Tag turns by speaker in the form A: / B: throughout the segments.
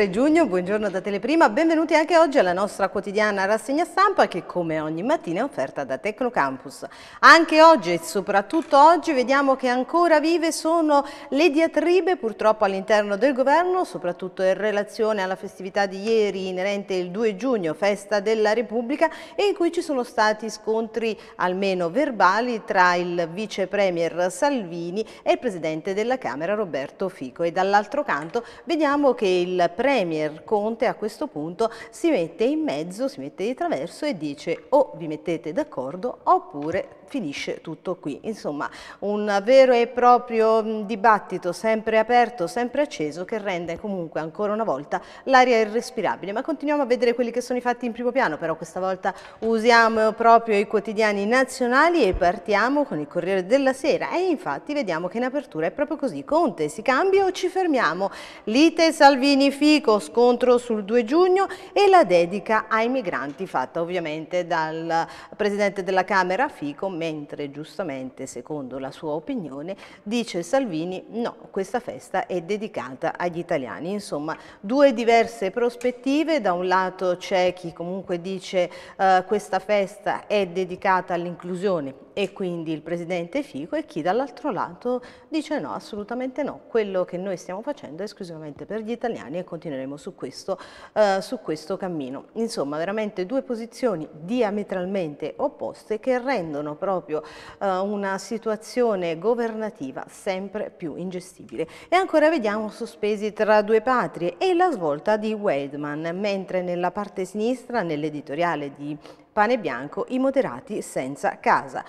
A: 3 giugno, buongiorno da Teleprima, benvenuti anche oggi alla nostra quotidiana rassegna stampa che come ogni mattina è offerta da Tecnocampus. Anche oggi e soprattutto oggi vediamo che ancora vive sono le diatribe purtroppo all'interno del governo, soprattutto in relazione alla festività di ieri inerente il 2 giugno, festa della Repubblica, e in cui ci sono stati scontri almeno verbali tra il vice premier Salvini e il presidente della Camera Roberto Fico. E dall'altro canto vediamo che il premier Premier Conte a questo punto si mette in mezzo, si mette di traverso e dice o vi mettete d'accordo oppure finisce tutto qui. Insomma, un vero e proprio mm, dibattito sempre aperto, sempre acceso, che rende comunque ancora una volta l'aria irrespirabile. Ma continuiamo a vedere quelli che sono i fatti in primo piano, però questa volta usiamo proprio i quotidiani nazionali e partiamo con il Corriere della Sera. E infatti vediamo che in apertura è proprio così. Conte, si cambia o ci fermiamo? Lite Salvini-Fico, scontro sul 2 giugno e la dedica ai migranti fatta ovviamente dal Presidente della Camera Fico mentre giustamente, secondo la sua opinione, dice Salvini no, questa festa è dedicata agli italiani. Insomma, due diverse prospettive, da un lato c'è chi comunque dice eh, questa festa è dedicata all'inclusione e quindi il presidente Fico e chi dall'altro lato dice no, assolutamente no, quello che noi stiamo facendo è esclusivamente per gli italiani e continueremo su questo, eh, su questo cammino. Insomma, veramente due posizioni diametralmente opposte che rendono proprio proprio eh, una situazione governativa sempre più ingestibile. E ancora vediamo sospesi tra due patrie e la svolta di Weidman, mentre nella parte sinistra, nell'editoriale di Pane Bianco, i moderati senza casa.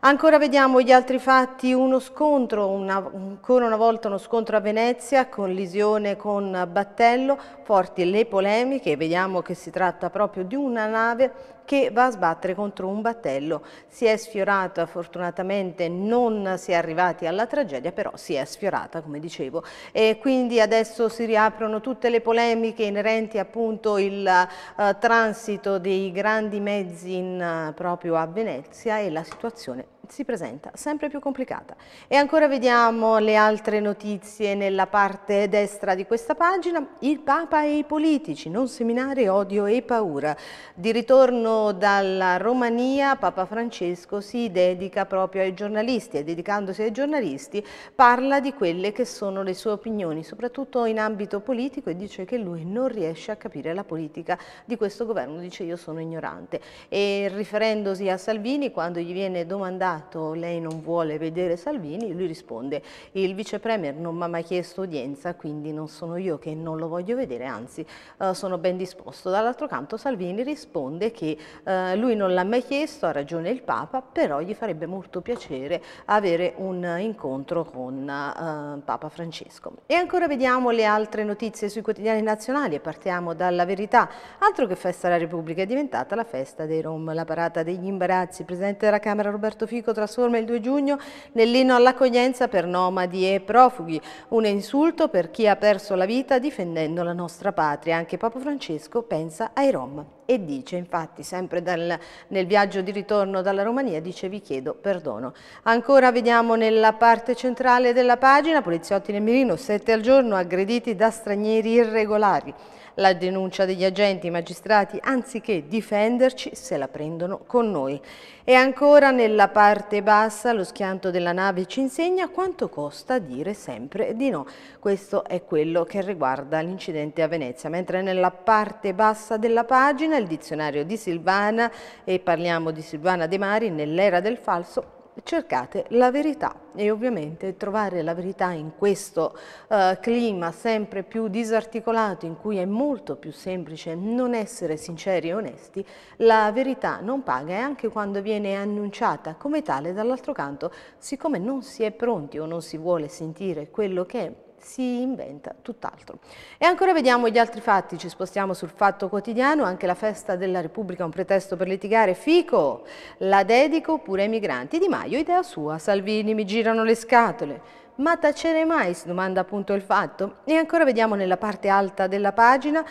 A: Ancora vediamo gli altri fatti, uno scontro, una, ancora una volta uno scontro a Venezia, collisione con Battello, forti le polemiche, vediamo che si tratta proprio di una nave che va a sbattere contro un battello. Si è sfiorata, fortunatamente non si è arrivati alla tragedia, però si è sfiorata, come dicevo. E quindi adesso si riaprono tutte le polemiche inerenti appunto il uh, transito dei grandi mezzi in, uh, proprio a Venezia e la situazione si presenta sempre più complicata. E ancora vediamo le altre notizie nella parte destra di questa pagina. Il Papa e i politici, non seminare odio e paura. Di ritorno dalla Romania, Papa Francesco si dedica proprio ai giornalisti e dedicandosi ai giornalisti parla di quelle che sono le sue opinioni, soprattutto in ambito politico e dice che lui non riesce a capire la politica di questo governo, dice io sono ignorante. E riferendosi a Salvini, quando gli viene domandato lei non vuole vedere Salvini, lui risponde il vice premier non mi ha mai chiesto udienza, quindi non sono io che non lo voglio vedere, anzi eh, sono ben disposto. Dall'altro canto Salvini risponde che eh, lui non l'ha mai chiesto, ha ragione il Papa, però gli farebbe molto piacere avere un incontro con eh, Papa Francesco. E ancora vediamo le altre notizie sui quotidiani nazionali e partiamo dalla verità. Altro che festa della Repubblica è diventata la festa dei Rom, la parata degli imbarazzi. Il Presidente della Camera Roberto Fico trasforma il 2 giugno nell'inno all'accoglienza per nomadi e profughi, un insulto per chi ha perso la vita difendendo la nostra patria. Anche Papa Francesco pensa ai Rom e dice, infatti sempre dal, nel viaggio di ritorno dalla Romania, dice vi chiedo perdono. Ancora vediamo nella parte centrale della pagina, poliziotti nel mirino, sette al giorno aggrediti da stranieri irregolari. La denuncia degli agenti magistrati, anziché difenderci, se la prendono con noi. E ancora nella parte bassa lo schianto della nave ci insegna quanto costa dire sempre di no. Questo è quello che riguarda l'incidente a Venezia, mentre nella parte bassa della pagina il dizionario di Silvana, e parliamo di Silvana De Mari, nell'era del falso, cercate la verità e ovviamente trovare la verità in questo eh, clima sempre più disarticolato in cui è molto più semplice non essere sinceri e onesti, la verità non paga e anche quando viene annunciata come tale dall'altro canto, siccome non si è pronti o non si vuole sentire quello che è, si inventa tutt'altro. E ancora vediamo gli altri fatti, ci spostiamo sul fatto quotidiano, anche la festa della Repubblica è un pretesto per litigare, Fico, la dedico pure ai migranti, Di Maio idea sua, Salvini mi girano le scatole, ma tacere mai, si domanda appunto il fatto. E ancora vediamo nella parte alta della pagina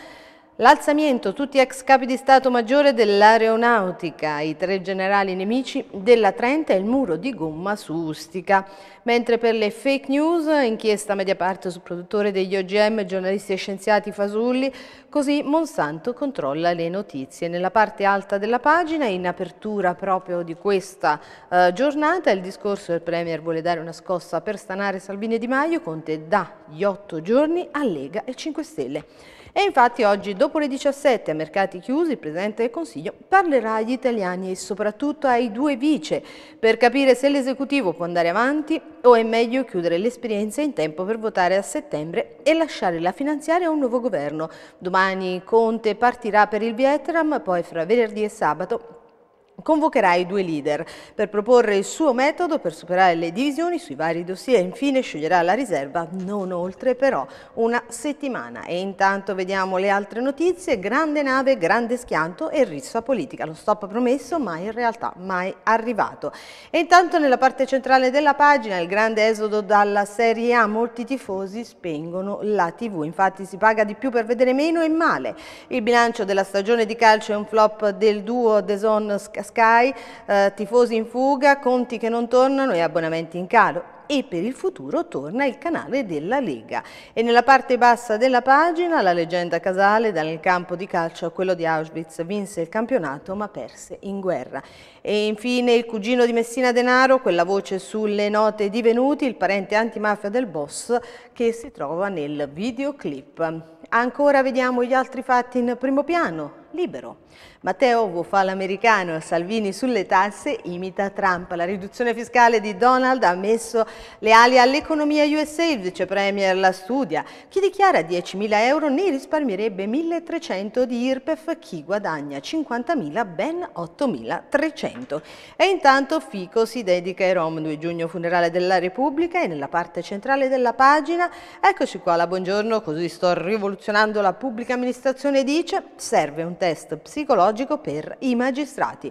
A: L'alzamento, tutti ex capi di Stato Maggiore dell'Aeronautica, i tre generali nemici della Trenta e il muro di gomma su Ustica. Mentre per le fake news, inchiesta media parte sul produttore degli OGM, giornalisti e scienziati Fasulli, così Monsanto controlla le notizie. Nella parte alta della pagina, in apertura proprio di questa eh, giornata, il discorso del Premier vuole dare una scossa per stanare Salvini e Di Maio, Conte dà gli otto giorni a Lega e 5 Stelle. E infatti oggi, dopo Dopo le 17 a mercati chiusi il Presidente del Consiglio parlerà agli italiani e soprattutto ai due vice per capire se l'esecutivo può andare avanti o è meglio chiudere l'esperienza in tempo per votare a settembre e lasciare la finanziaria a un nuovo governo. Domani Conte partirà per il Vietnam, poi fra venerdì e sabato convocherà i due leader per proporre il suo metodo per superare le divisioni sui vari dossier e infine sceglierà la riserva non oltre però una settimana. E intanto vediamo le altre notizie, grande nave, grande schianto e rissa politica, lo stop promesso ma in realtà mai arrivato. E intanto nella parte centrale della pagina il grande esodo dalla Serie A, molti tifosi spengono la TV, infatti si paga di più per vedere meno e male. Il bilancio della stagione di calcio è un flop del duo Deson Scassi Sky, eh, tifosi in fuga, conti che non tornano e abbonamenti in calo e per il futuro torna il canale della Lega. E nella parte bassa della pagina la leggenda casale dal campo di calcio a quello di Auschwitz vinse il campionato ma perse in guerra. E infine il cugino di Messina Denaro, quella voce sulle note di Venuti, il parente antimafia del boss che si trova nel videoclip. Ancora vediamo gli altri fatti in primo piano, libero. Matteo Wuffa l'americano, Salvini sulle tasse imita Trump. La riduzione fiscale di Donald ha messo le ali all'economia USA, il vice premier la studia. Chi dichiara 10.000 euro ne risparmierebbe 1.300 di IRPEF, chi guadagna 50.000 ben 8.300. E intanto Fico si dedica ai Rom, 2 giugno funerale della Repubblica e nella parte centrale della pagina, eccoci qua, la buongiorno, così sto rivoluzionando la pubblica amministrazione dice, serve un test psicologico psicologico per i magistrati.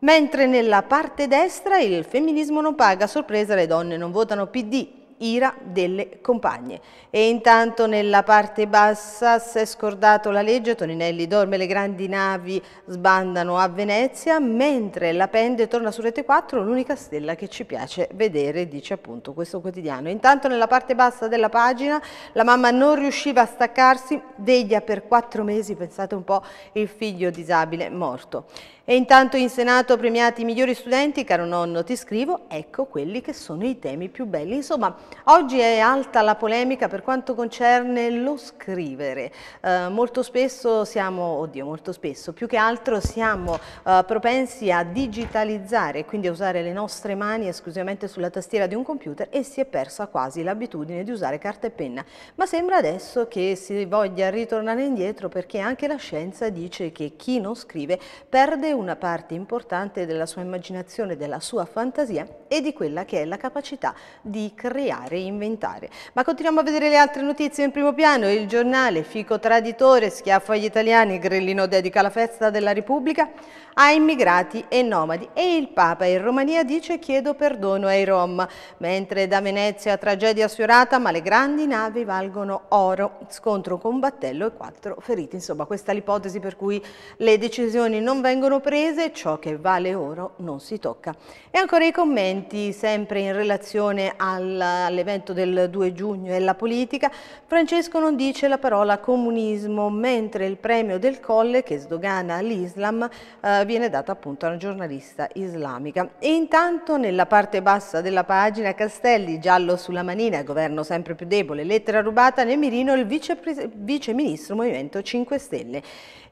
A: Mentre nella parte destra il femminismo non paga, sorpresa le donne non votano PD, ira delle compagne. E intanto nella parte bassa si è scordato la legge, Toninelli dorme, le grandi navi sbandano a Venezia, mentre la Pende torna su Rete 4, l'unica stella che ci piace vedere, dice appunto questo quotidiano. Intanto nella parte bassa della pagina la mamma non riusciva a staccarsi, veglia per quattro mesi, pensate un po', il figlio disabile morto. E intanto in Senato premiati i migliori studenti, caro nonno ti scrivo, ecco quelli che sono i temi più belli. Insomma, oggi è alta la polemica per quanto concerne lo scrivere. Eh, molto spesso siamo, oddio molto spesso, più che altro siamo eh, propensi a digitalizzare, quindi a usare le nostre mani esclusivamente sulla tastiera di un computer e si è persa quasi l'abitudine di usare carta e penna. Ma sembra adesso che si voglia ritornare indietro perché anche la scienza dice che chi non scrive perde una parte importante della sua immaginazione, della sua fantasia e di quella che è la capacità di creare e inventare. Ma continuiamo a vedere le altre notizie in primo piano. Il giornale Fico traditore, schiaffo agli italiani, Grellino dedica la festa della Repubblica a immigrati e nomadi e il Papa in Romania dice chiedo perdono ai Rom, mentre da Venezia tragedia sfiorata ma le grandi navi valgono oro, scontro con battello e quattro feriti. Insomma questa è l'ipotesi per cui le decisioni non vengono prese, ciò che vale oro non si tocca. E ancora i commenti, sempre in relazione all'evento del 2 giugno e la politica, Francesco non dice la parola comunismo, mentre il premio del Colle, che sdogana l'Islam, eh, viene dato appunto a una giornalista islamica. E intanto nella parte bassa della pagina Castelli, giallo sulla manina, governo sempre più debole, lettera rubata, nel mirino il vice, vice ministro Movimento 5 Stelle.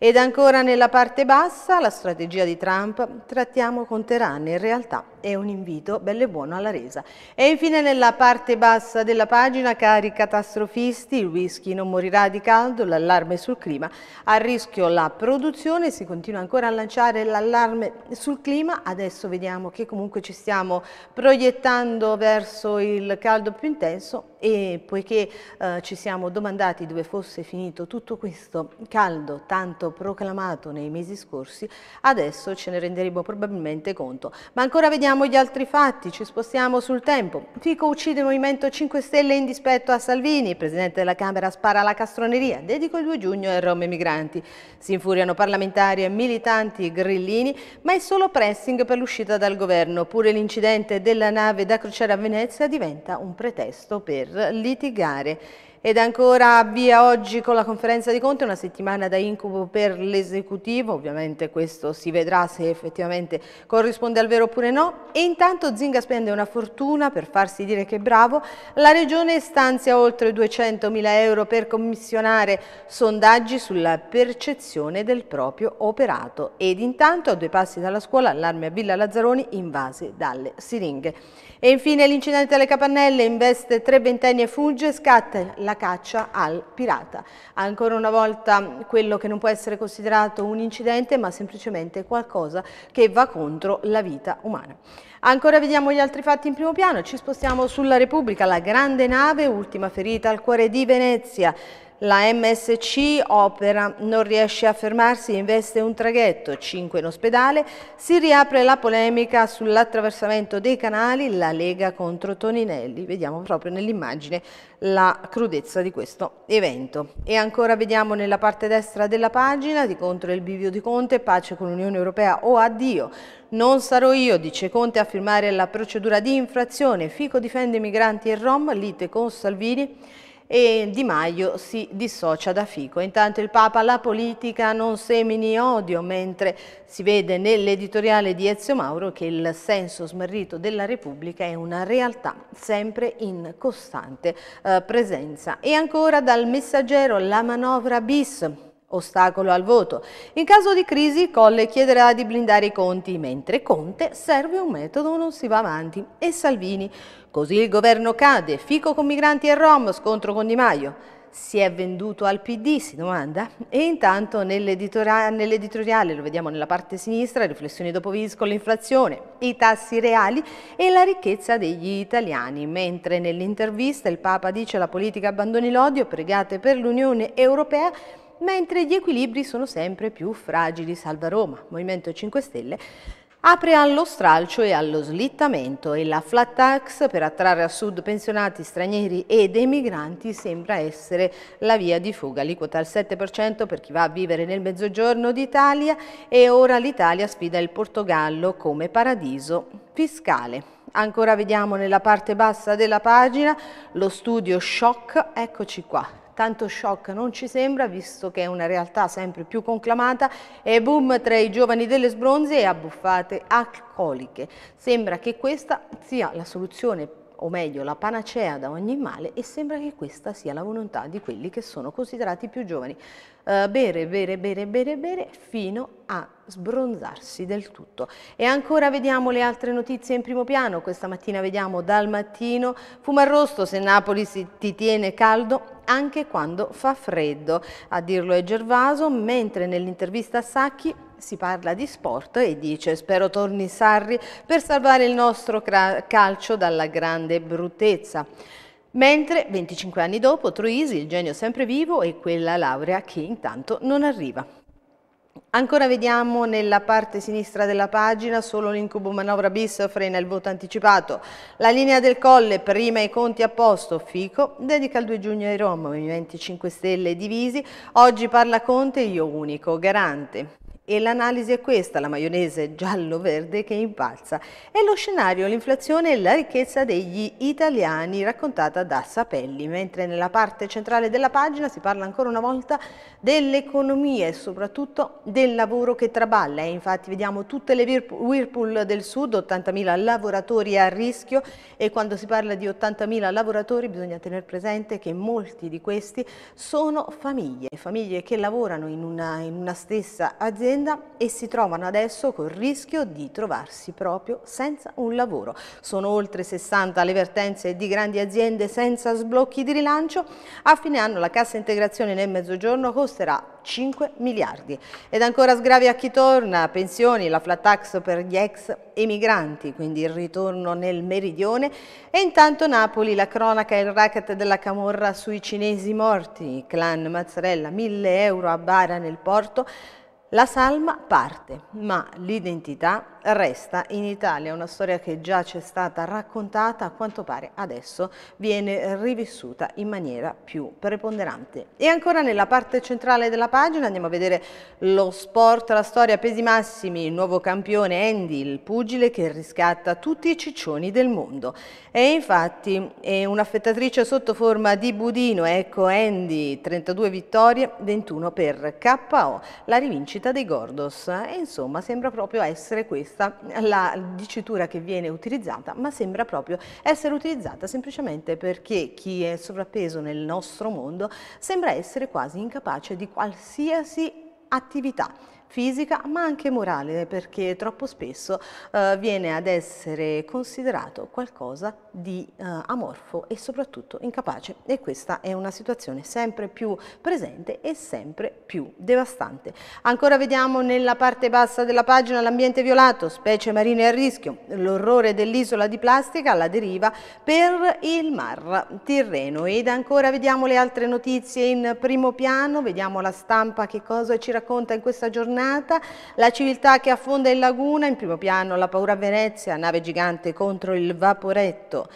A: Ed ancora nella parte bassa, la strategia di Trump, trattiamo con Teheran, in realtà è un invito bello e buono alla resa. E infine nella parte bassa della pagina, cari catastrofisti, il whisky non morirà di caldo, l'allarme sul clima, a rischio la produzione, si continua ancora a lanciare l'allarme sul clima, adesso vediamo che comunque ci stiamo proiettando verso il caldo più intenso e poiché eh, ci siamo domandati dove fosse finito tutto questo caldo tanto proclamato nei mesi scorsi, adesso ce ne renderemo probabilmente conto. Ma ancora vediamo gli altri fatti, ci spostiamo sul tempo. Fico uccide il Movimento 5 Stelle in dispetto a Salvini, il Presidente della Camera spara alla castroneria, dedico il 2 giugno ai Rom migranti. Si infuriano parlamentari e militanti grillini, ma è solo pressing per l'uscita dal governo, pure l'incidente della nave da crociera a Venezia diventa un pretesto per litigare. Ed ancora via oggi con la conferenza di Conte una settimana da incubo per l'esecutivo, ovviamente questo si vedrà se effettivamente corrisponde al vero oppure no, e intanto Zinga spende una fortuna per farsi dire che è bravo, la regione stanzia oltre 200 mila euro per commissionare sondaggi sulla percezione del proprio operato ed intanto a due passi dalla scuola allarme a Villa Lazzaroni invase dalle siringhe. E infine l'incidente alle capannelle investe tre ventenni e fugge, scatta la la caccia al pirata. Ancora una volta quello che non può essere considerato un incidente ma semplicemente qualcosa che va contro la vita umana. Ancora vediamo gli altri fatti in primo piano, ci spostiamo sulla Repubblica, la grande nave, ultima ferita al cuore di Venezia. La MSC opera, non riesce a fermarsi, investe un traghetto, 5 in ospedale, si riapre la polemica sull'attraversamento dei canali, la Lega contro Toninelli. Vediamo proprio nell'immagine la crudezza di questo evento. E ancora vediamo nella parte destra della pagina, di contro il bivio di Conte, pace con l'Unione Europea o oh addio. Non sarò io, dice Conte, a firmare la procedura di infrazione. Fico difende i migranti e Rom, lite con Salvini e Di Maio si dissocia da Fico. Intanto il Papa la politica non semini odio, mentre si vede nell'editoriale di Ezio Mauro che il senso smarrito della Repubblica è una realtà sempre in costante eh, presenza. E ancora dal messaggero la manovra bis ostacolo al voto. In caso di crisi Colle chiederà di blindare i conti, mentre Conte serve un metodo, non si va avanti. E Salvini? Così il governo cade, fico con migranti e rom, scontro con Di Maio. Si è venduto al PD, si domanda? E intanto nell'editoriale, nell lo vediamo nella parte sinistra, riflessioni dopo Visco, l'inflazione, i tassi reali e la ricchezza degli italiani, mentre nell'intervista il Papa dice la politica abbandoni l'odio, pregate per l'Unione Europea mentre gli equilibri sono sempre più fragili. Salva Roma, Movimento 5 Stelle, apre allo stralcio e allo slittamento e la flat tax per attrarre a sud pensionati stranieri ed emigranti sembra essere la via di fuga. Liquota al 7% per chi va a vivere nel mezzogiorno d'Italia e ora l'Italia sfida il Portogallo come paradiso fiscale. Ancora vediamo nella parte bassa della pagina lo studio Shock, eccoci qua, Tanto shock non ci sembra, visto che è una realtà sempre più conclamata e boom tra i giovani delle sbronze e abbuffate alcoliche. Sembra che questa sia la soluzione o meglio la panacea da ogni male e sembra che questa sia la volontà di quelli che sono considerati più giovani. Uh, bere, bere, bere, bere, bere fino a sbronzarsi del tutto. E ancora vediamo le altre notizie in primo piano, questa mattina vediamo dal mattino Fumarrosto se Napoli si, ti tiene caldo anche quando fa freddo, a dirlo è Gervaso, mentre nell'intervista a Sacchi si parla di sport e dice spero torni Sarri per salvare il nostro calcio dalla grande bruttezza. Mentre 25 anni dopo Troisi, il genio sempre vivo e quella laurea che intanto non arriva. Ancora vediamo nella parte sinistra della pagina, solo l'incubo manovra bis frena il voto anticipato. La linea del colle, prima i conti a posto, Fico, dedica il 2 giugno ai Rom, Movimenti 5 Stelle divisi, oggi parla Conte, io unico garante. E l'analisi è questa, la maionese giallo-verde che impalza. E lo scenario, l'inflazione e la ricchezza degli italiani raccontata da Sapelli, mentre nella parte centrale della pagina si parla ancora una volta dell'economia e soprattutto del lavoro che traballa. E infatti vediamo tutte le Whirlpool del sud, 80.000 lavoratori a rischio e quando si parla di 80.000 lavoratori bisogna tenere presente che molti di questi sono famiglie, famiglie che lavorano in una, in una stessa azienda azienda e si trovano adesso col rischio di trovarsi proprio senza un lavoro. Sono oltre 60 le vertenze di grandi aziende senza sblocchi di rilancio. A fine anno la cassa integrazione nel mezzogiorno costerà 5 miliardi. Ed ancora sgravi a chi torna, pensioni, la flat tax per gli ex emigranti, quindi il ritorno nel meridione. E intanto Napoli, la cronaca e il racket della camorra sui cinesi morti, clan Mazzarella, 1000 euro a bara nel porto, la salma parte, ma l'identità resta in Italia, una storia che già c'è stata raccontata, a quanto pare adesso viene rivissuta in maniera più preponderante. E ancora nella parte centrale della pagina andiamo a vedere lo sport, la storia, pesi massimi, il nuovo campione Andy, il pugile che riscatta tutti i ciccioni del mondo. E infatti è un'affettatrice sotto forma di budino, ecco Andy, 32 vittorie, 21 per KO, la rivincita nascita dei Gordos e insomma sembra proprio essere questa la dicitura che viene utilizzata ma sembra proprio essere utilizzata semplicemente perché chi è sovrappeso nel nostro mondo sembra essere quasi incapace di qualsiasi attività fisica ma anche morale perché troppo spesso eh, viene ad essere considerato qualcosa di eh, amorfo e soprattutto incapace e questa è una situazione sempre più presente e sempre più devastante. Ancora vediamo nella parte bassa della pagina l'ambiente violato, specie marine a rischio, l'orrore dell'isola di plastica alla deriva per il mar Tirreno ed ancora vediamo le altre notizie in primo piano, vediamo la stampa che cosa ci racconta in questa giornata giornata, la civiltà che affonda in laguna, in primo piano la paura a Venezia, nave gigante contro il vaporetto,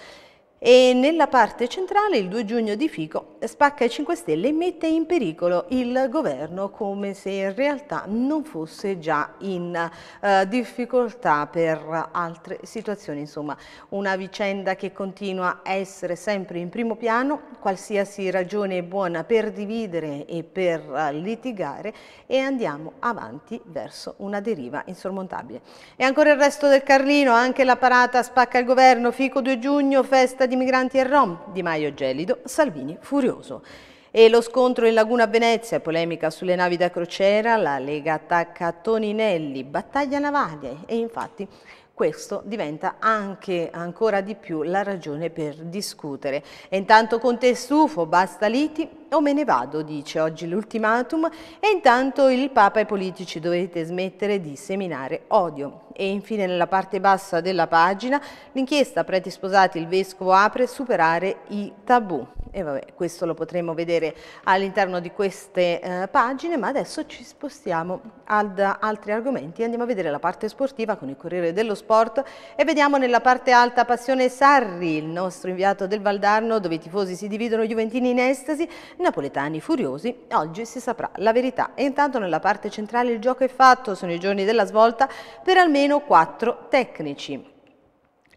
A: e nella parte centrale il 2 giugno di Fico spacca i 5 Stelle e mette in pericolo il governo come se in realtà non fosse già in eh, difficoltà per altre situazioni. Insomma, una vicenda che continua a essere sempre in primo piano, qualsiasi ragione è buona per dividere e per eh, litigare e andiamo avanti verso una deriva insormontabile. E ancora il resto del Carlino, anche la parata spacca il governo, Fico 2 giugno, festa di di migranti e Rom, Di Maio gelido, Salvini furioso. E lo scontro in Laguna Venezia, polemica sulle navi da crociera, la Lega attacca Toninelli, battaglia navale e infatti questo diventa anche ancora di più la ragione per discutere. E intanto con è stufo, basta liti, o me ne vado, dice oggi l'ultimatum, e intanto il Papa e i politici dovete smettere di seminare odio. E infine nella parte bassa della pagina l'inchiesta preti sposati il vescovo apre superare i tabù. E vabbè, questo lo potremo vedere all'interno di queste eh, pagine, ma adesso ci spostiamo ad altri argomenti andiamo a vedere la parte sportiva con il Corriere dello Sport e vediamo nella parte alta Passione Sarri, il nostro inviato del Valdarno, dove i tifosi si dividono, i Juventini in estasi, Napoletani furiosi, oggi si saprà la verità. E intanto nella parte centrale il gioco è fatto, sono i giorni della svolta per almeno quattro tecnici.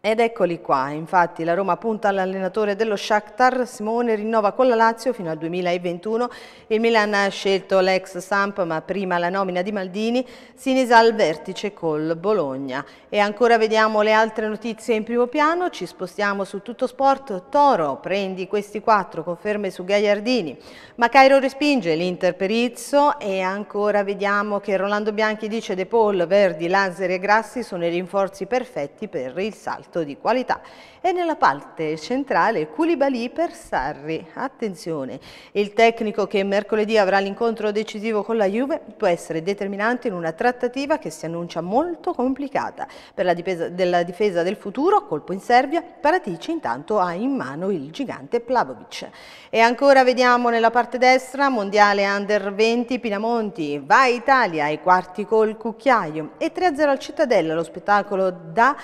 A: Ed eccoli qua, infatti la Roma punta all'allenatore dello Shakhtar, Simone rinnova con la Lazio fino al 2021, il Milan ha scelto l'ex Samp ma prima la nomina di Maldini, Sinisa al vertice col Bologna. E ancora vediamo le altre notizie in primo piano, ci spostiamo su tutto sport, Toro prendi questi quattro, conferme su Gagliardini, ma Cairo respinge l'Inter Perizzo e ancora vediamo che Rolando Bianchi dice De Paul, Verdi, Lazzari e Grassi sono i rinforzi perfetti per il salto salto di qualità e nella parte centrale Koulibaly per Sarri. Attenzione, il tecnico che mercoledì avrà l'incontro decisivo con la Juve può essere determinante in una trattativa che si annuncia molto complicata. Per la difesa, della difesa del futuro, colpo in Serbia, Paratici intanto ha in mano il gigante Plavovic. E ancora vediamo nella parte destra, mondiale under 20 Pinamonti, va Italia ai quarti col cucchiaio e 3-0 al Cittadella, lo spettacolo da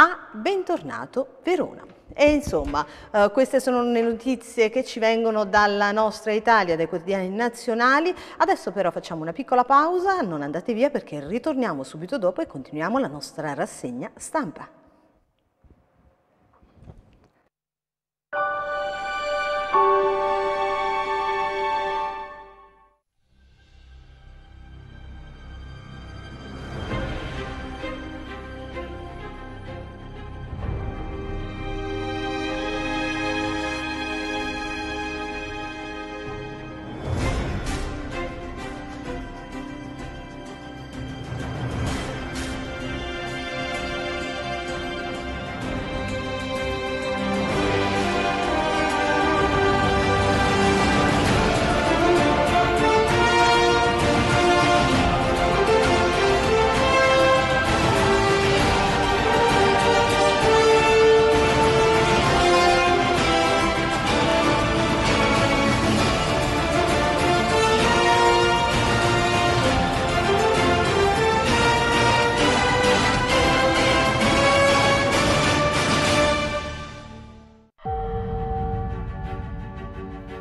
A: a Bentornato Verona. E insomma, eh, queste sono le notizie che ci vengono dalla nostra Italia, dai quotidiani nazionali. Adesso però facciamo una piccola pausa, non andate via perché ritorniamo subito dopo e continuiamo la nostra rassegna stampa.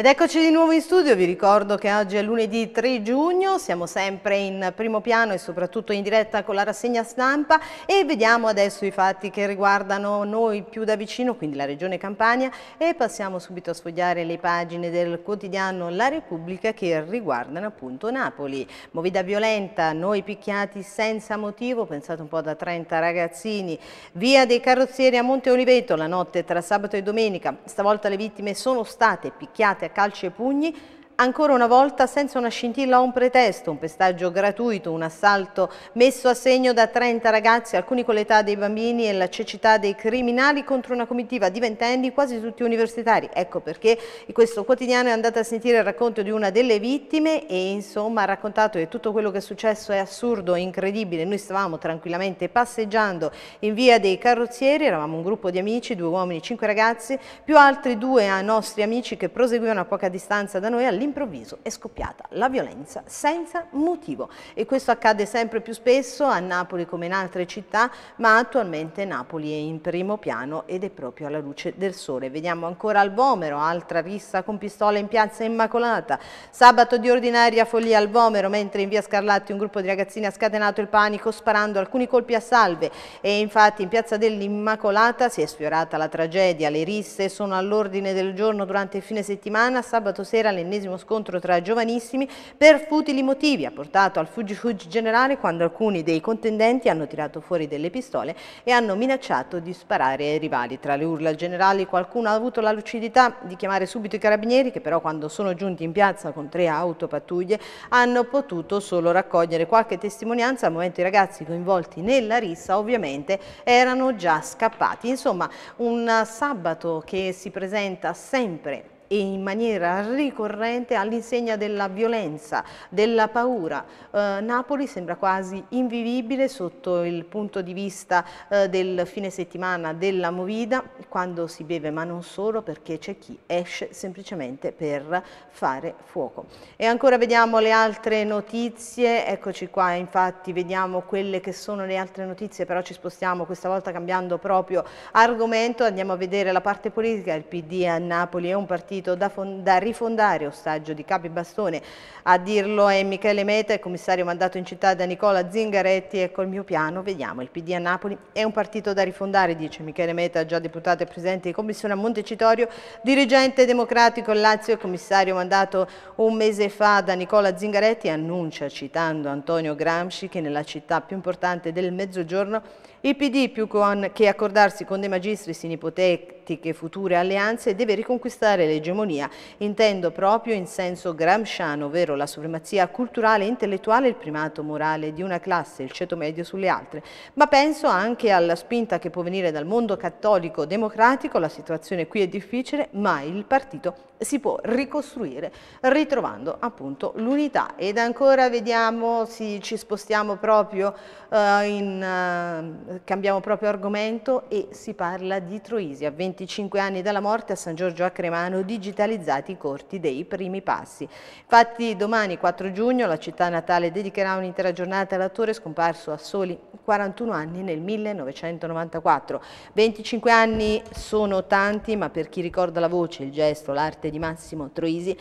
A: Ed eccoci di nuovo in studio, vi ricordo che oggi è lunedì 3 giugno, siamo sempre in primo piano e soprattutto in diretta con la rassegna stampa e vediamo adesso i fatti che riguardano noi più da vicino, quindi la regione Campania e passiamo subito a sfogliare le pagine del quotidiano La Repubblica che riguardano appunto Napoli. Movida violenta, noi picchiati senza motivo, pensate un po' da 30 ragazzini, via dei carrozzieri a Monte Oliveto la notte tra sabato e domenica, stavolta le vittime sono state picchiate a calci e pugni ancora una volta senza una scintilla o un pretesto, un pestaggio gratuito, un assalto messo a segno da 30 ragazzi, alcuni con l'età dei bambini e la cecità dei criminali contro una comitiva di ventenni, quasi tutti universitari. Ecco perché questo quotidiano è andato a sentire il racconto di una delle vittime e insomma ha raccontato che tutto quello che è successo è assurdo, incredibile. Noi stavamo tranquillamente passeggiando in via dei carrozzieri, eravamo un gruppo di amici, due uomini, cinque ragazzi, più altri due ah, nostri amici che proseguivano a poca distanza da noi all'interno all'improvviso è scoppiata la violenza senza motivo e questo accade sempre più spesso a Napoli come in altre città, ma attualmente Napoli è in primo piano ed è proprio alla luce del sole. Vediamo ancora al Vomero, altra rissa con pistola in piazza Immacolata. Sabato di ordinaria follia al Vomero, mentre in via Scarlatti un gruppo di ragazzini ha scatenato il panico sparando alcuni colpi a salve e infatti in piazza dell'Immacolata si è sfiorata la tragedia, le risse sono all'ordine del giorno durante il fine settimana, sabato sera l'ennesimo scontro tra giovanissimi per futili motivi, ha portato al fuggi-fuggi generale quando alcuni dei contendenti hanno tirato fuori delle pistole e hanno minacciato di sparare ai rivali. Tra le urla generali qualcuno ha avuto la lucidità di chiamare subito i carabinieri che però quando sono giunti in piazza con tre autopattuglie hanno potuto solo raccogliere qualche testimonianza al momento i ragazzi coinvolti nella rissa ovviamente erano già scappati. Insomma un sabato che si presenta sempre e in maniera ricorrente all'insegna della violenza, della paura. Eh, Napoli sembra quasi invivibile sotto il punto di vista eh, del fine settimana della Movida quando si beve, ma non solo perché c'è chi esce semplicemente per fare fuoco. E ancora vediamo le altre notizie, eccoci qua infatti vediamo quelle che sono le altre notizie, però ci spostiamo questa volta cambiando proprio argomento, andiamo a vedere la parte politica, il PD a Napoli è un partito da, da rifondare, ostaggio di capi bastone, a dirlo è Michele Meta, il commissario mandato in città da Nicola Zingaretti e col mio piano vediamo, il PD a Napoli è un partito da rifondare, dice Michele Meta, già deputato deputato presidente di commissione a Montecitorio, dirigente democratico Lazio e commissario mandato un mese fa da Nicola Zingaretti, annuncia, citando Antonio Gramsci, che nella città più importante del Mezzogiorno il PD, più con, che accordarsi con De Magistris in ipotetiche future alleanze, deve riconquistare l'egemonia, intendo proprio in senso gramsciano, ovvero la supremazia culturale e intellettuale e il primato morale di una classe, il ceto medio sulle altre. Ma penso anche alla spinta che può venire dal mondo cattolico democratico, la situazione qui è difficile, ma il partito si può ricostruire ritrovando appunto l'unità. Ed ancora vediamo, sì, ci spostiamo proprio uh, in... Uh, cambiamo proprio argomento e si parla di Troisi. A 25 anni dalla morte a San Giorgio a Cremano digitalizzati i corti dei primi passi. Infatti domani 4 giugno la città natale dedicherà un'intera giornata all'attore scomparso a soli 41 anni nel 1994. 25 anni sono tanti ma per chi ricorda la voce, il gesto, l'arte di Massimo Troisi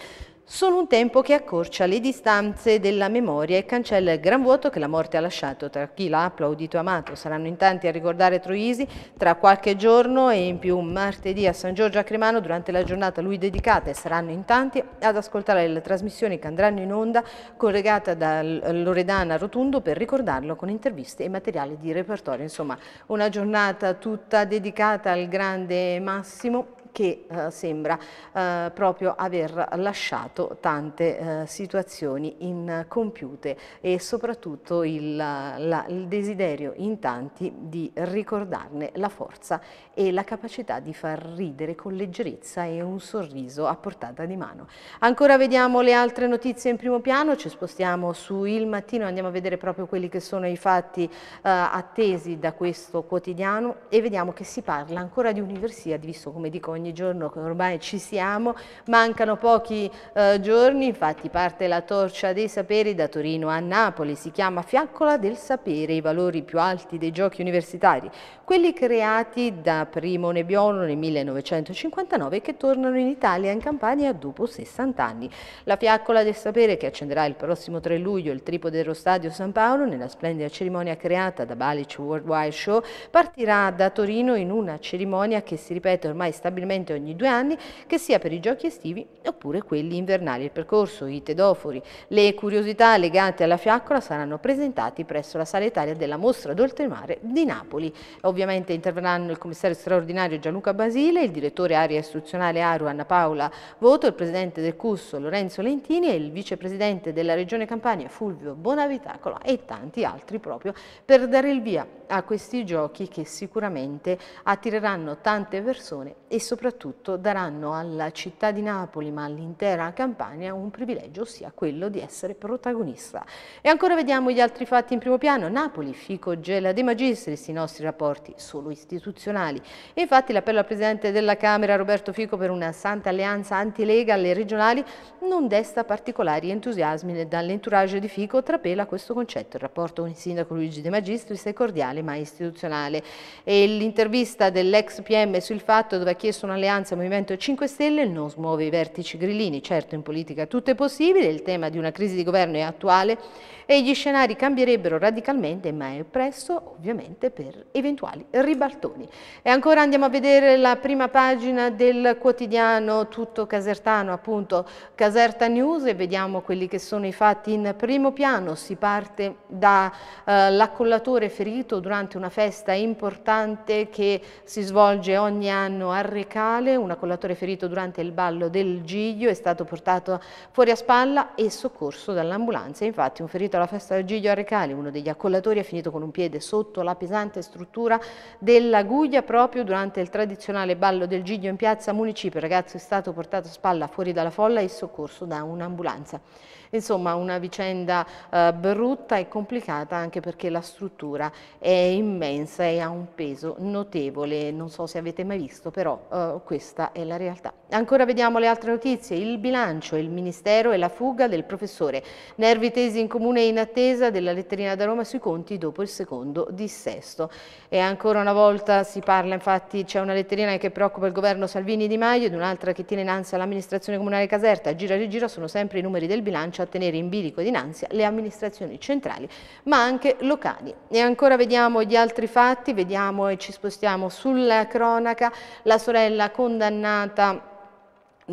A: Solo un tempo che accorcia le distanze della memoria e cancella il gran vuoto che la morte ha lasciato tra chi l'ha applaudito e amato. Saranno in tanti a ricordare Troisi tra qualche giorno e in più martedì a San Giorgio a Cremano durante la giornata a lui dedicata e saranno in tanti ad ascoltare le trasmissioni che andranno in onda collegata da Loredana Rotundo per ricordarlo con interviste e materiali di repertorio. Insomma, una giornata tutta dedicata al grande Massimo che eh, sembra eh, proprio aver lasciato tante eh, situazioni incompiute e soprattutto il, la, il, desiderio in tanti di ricordarne la forza e la capacità di far ridere con leggerezza e un sorriso a portata di mano. Ancora vediamo le altre notizie in primo piano, ci spostiamo su Il Mattino andiamo a vedere proprio quelli che sono i fatti eh, attesi da questo quotidiano e vediamo che si parla ancora di università, visto come dico ogni giorno che ormai ci siamo, mancano pochi eh, giorni, infatti parte la torcia dei saperi da Torino a Napoli, si chiama Fiaccola del Sapere, i valori più alti dei giochi universitari, quelli creati da Primo Nebbiolo nel 1959 che tornano in Italia in Campania dopo 60 anni. La Fiaccola del Sapere che accenderà il prossimo 3 luglio il tripo dello Stadio San Paolo nella splendida cerimonia creata da Balic Worldwide Show partirà da Torino in una cerimonia che si ripete ormai stabilmente generalmente ogni due anni, che sia per i giochi estivi oppure quelli invernali. Il percorso, i tedofori, le curiosità legate alla fiaccola saranno presentati presso la Sala Italia della Mostra d'Oltremare di Napoli. Ovviamente interverranno il commissario straordinario Gianluca Basile, il direttore area istruzionale Aru Anna Paola Voto, il presidente del CUSSO Lorenzo Lentini e il vicepresidente della Regione Campania Fulvio Bonavitacola e tanti altri proprio per dare il via a questi giochi che sicuramente attireranno tante persone e soprattutto soprattutto daranno alla città di Napoli ma all'intera Campania un privilegio, ossia quello di essere protagonista. E ancora vediamo gli altri fatti in primo piano. Napoli, Fico Gela De Magistris, i nostri rapporti solo istituzionali. E infatti l'appello al Presidente della Camera Roberto Fico per una santa alleanza antilega alle regionali non desta particolari entusiasmi dall'entourage di Fico trapela questo concetto. Il rapporto con il sindaco Luigi De Magistris è cordiale ma istituzionale. E l'intervista dell'ex PM sul fatto dove ha chiesto sono alleanza Movimento 5 Stelle non smuove i vertici grillini. Certo in politica tutto è possibile, il tema di una crisi di governo è attuale e gli scenari cambierebbero radicalmente, ma è presto ovviamente per eventuali ribaltoni. E ancora andiamo a vedere la prima pagina del quotidiano tutto casertano, appunto Caserta News e vediamo quelli che sono i fatti in primo piano. Si parte dall'accollatore eh, ferito durante una festa importante che si svolge ogni anno a Recano cervicale, un accollatore ferito durante il ballo del Giglio è stato portato fuori a spalla e soccorso dall'ambulanza. Infatti un ferito alla festa del Giglio a Recali, uno degli accollatori, è finito con un piede sotto la pesante struttura della guglia proprio durante il tradizionale ballo del Giglio in piazza Municipio. Il ragazzo è stato portato a spalla fuori dalla folla e soccorso da un'ambulanza. Insomma una vicenda eh, brutta e complicata anche perché la struttura è immensa e ha un peso notevole, non so se avete mai visto, però eh, questa è la realtà. Ancora vediamo le altre notizie, il bilancio, il Ministero e la fuga del professore, nervi tesi in comune in attesa della letterina da Roma sui conti dopo il secondo dissesto. E ancora una volta si parla, infatti c'è una letterina che preoccupa il governo Salvini Di Maio ed un'altra che tiene in ansia l'amministrazione comunale Caserta, gira e gira sono sempre i numeri del bilancio a tenere in bilico dinanzi le amministrazioni centrali ma anche locali. E ancora vediamo gli altri fatti, vediamo e ci spostiamo sulla cronaca, la sorella condannata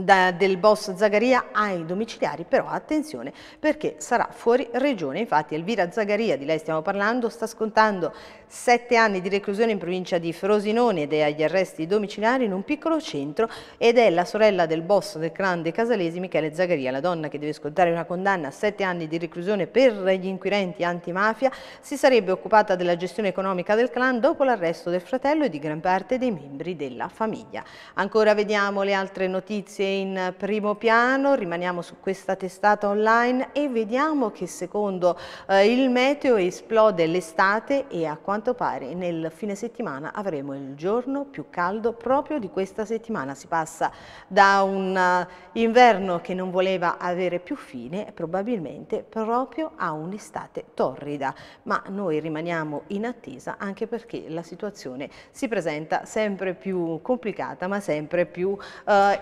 A: da, del boss Zagaria ai domiciliari, però attenzione perché sarà fuori regione. Infatti Elvira Zagaria, di lei stiamo parlando, sta scontando sette anni di reclusione in provincia di Frosinone ed è agli arresti domiciliari in un piccolo centro ed è la sorella del boss del clan dei Casalesi, Michele Zagaria, la donna che deve scontare una condanna a sette anni di reclusione per gli inquirenti antimafia, si sarebbe occupata della gestione economica del clan dopo l'arresto del fratello e di gran parte dei membri della famiglia. Ancora vediamo le altre notizie in primo piano, rimaniamo su questa testata online e vediamo che secondo eh, il meteo esplode l'estate e a quanto pare nel fine settimana avremo il giorno più caldo proprio di questa settimana. Si passa da un uh, inverno che non voleva avere più fine probabilmente proprio a un'estate torrida, ma noi rimaniamo in attesa anche perché la situazione si presenta sempre più complicata ma sempre più uh,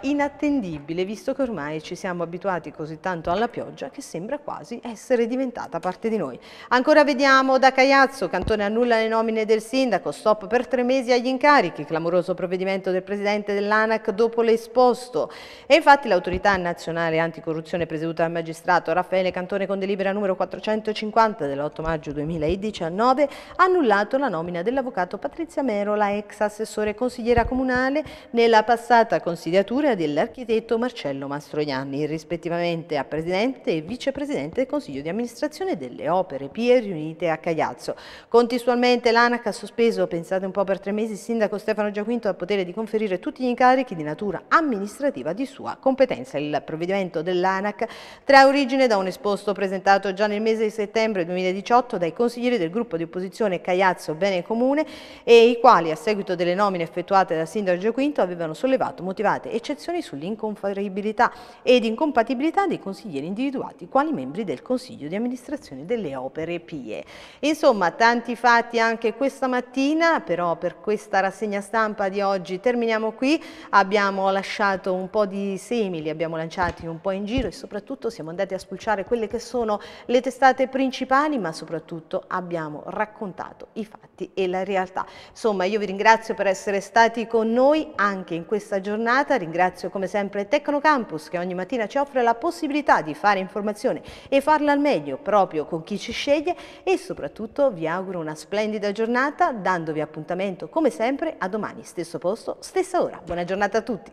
A: inattendibile imprendibile visto che ormai ci siamo abituati così tanto alla pioggia che sembra quasi essere diventata parte di noi. Ancora vediamo da Caiazzo, Cantone annulla le nomine del sindaco, stop per tre mesi agli incarichi, clamoroso provvedimento del presidente dell'ANAC dopo l'esposto. E infatti l'autorità nazionale anticorruzione presieduta dal magistrato Raffaele Cantone con delibera numero 450 dell'8 maggio 2019 ha annullato la nomina dell'avvocato Patrizia Merola, ex assessore consigliera comunale, nella passata consigliatura dell'architettura l'architetto Marcello Mastroianni, rispettivamente a presidente e vicepresidente del Consiglio di amministrazione delle opere PIE riunite a Cagliazzo. Contestualmente l'ANAC ha sospeso, pensate un po' per tre mesi, il sindaco Stefano Giaquinto al potere di conferire tutti gli incarichi di natura amministrativa di sua competenza. Il provvedimento dell'ANAC trae origine da un esposto presentato già nel mese di settembre 2018 dai consiglieri del gruppo di opposizione Cagliazzo Bene Comune e i quali a seguito delle nomine effettuate dal sindaco Giaquinto avevano sollevato motivate eccezioni sugli inconferibilità ed incompatibilità dei consiglieri individuati quali membri del Consiglio di amministrazione delle opere PIE. Insomma, tanti fatti anche questa mattina, però per questa rassegna stampa di oggi terminiamo qui. Abbiamo lasciato un po' di semi, li abbiamo lanciati un po' in giro e soprattutto siamo andati a spulciare quelle che sono le testate principali, ma soprattutto abbiamo raccontato i fatti e la realtà. Insomma, io vi ringrazio per essere stati con noi anche in questa giornata, ringrazio come sempre sempre Tecnocampus che ogni mattina ci offre la possibilità di fare informazione e farla al meglio proprio con chi ci sceglie e soprattutto vi auguro una splendida giornata dandovi appuntamento come sempre a domani stesso posto, stessa ora. Buona giornata a tutti!